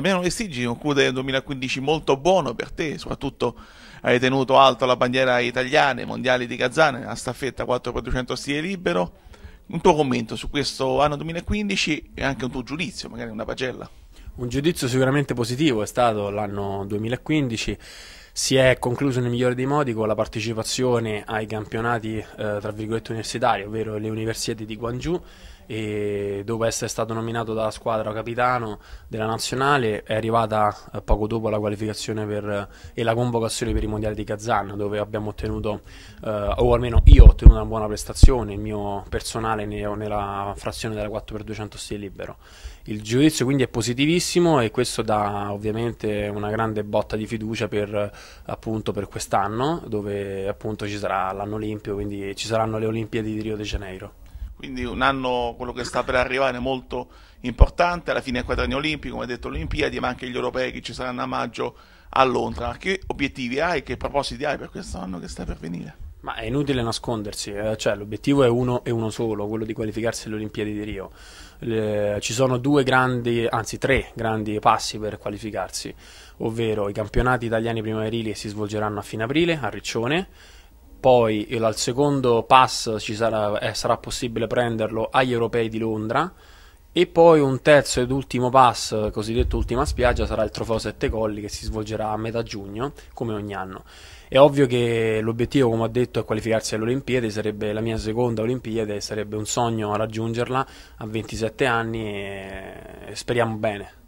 Damiano Vestigi conclude il 2015 molto buono per te, soprattutto hai tenuto alto la bandiera italiana i mondiali di Kazan, a staffetta 4x200 stile libero. Un tuo commento su questo anno 2015 e anche un tuo giudizio, magari una pagella. Un giudizio sicuramente positivo è stato l'anno 2015 si è concluso nel migliore dei modi con la partecipazione ai campionati eh, tra virgolette universitari, ovvero le università di Guangzhou e dopo essere stato nominato dalla squadra capitano della nazionale è arrivata eh, poco dopo la qualificazione per, eh, e la convocazione per i mondiali di Kazan dove abbiamo ottenuto eh, o almeno io ho ottenuto una buona prestazione il mio personale ne, nella frazione della 4x200 stile libero il giudizio quindi è positivissimo e questo dà ovviamente una grande botta di fiducia per, eh, per quest'anno dove appunto ci sarà l'anno olimpico quindi ci saranno le olimpiadi di Rio de Janeiro quindi un anno, quello che sta per arrivare, molto importante, alla fine del quadrennio olimpici come ha detto, le Olimpiadi, ma anche gli europei che ci saranno a maggio a Londra. Che obiettivi hai, che propositi hai per questo anno che sta per venire? Ma è inutile nascondersi, eh, cioè, l'obiettivo è uno e uno solo, quello di qualificarsi alle Olimpiadi di Rio. Eh, ci sono due grandi, anzi tre grandi passi per qualificarsi, ovvero i campionati italiani primaverili che si svolgeranno a fine aprile a Riccione, poi il, al secondo pass sarà, eh, sarà possibile prenderlo agli europei di Londra e poi un terzo ed ultimo pass, cosiddetto ultima spiaggia, sarà il trofeo Sette Colli che si svolgerà a metà giugno, come ogni anno. È ovvio che l'obiettivo, come ho detto, è qualificarsi alle Olimpiadi, sarebbe la mia seconda Olimpiade, sarebbe un sogno raggiungerla a 27 anni e speriamo bene.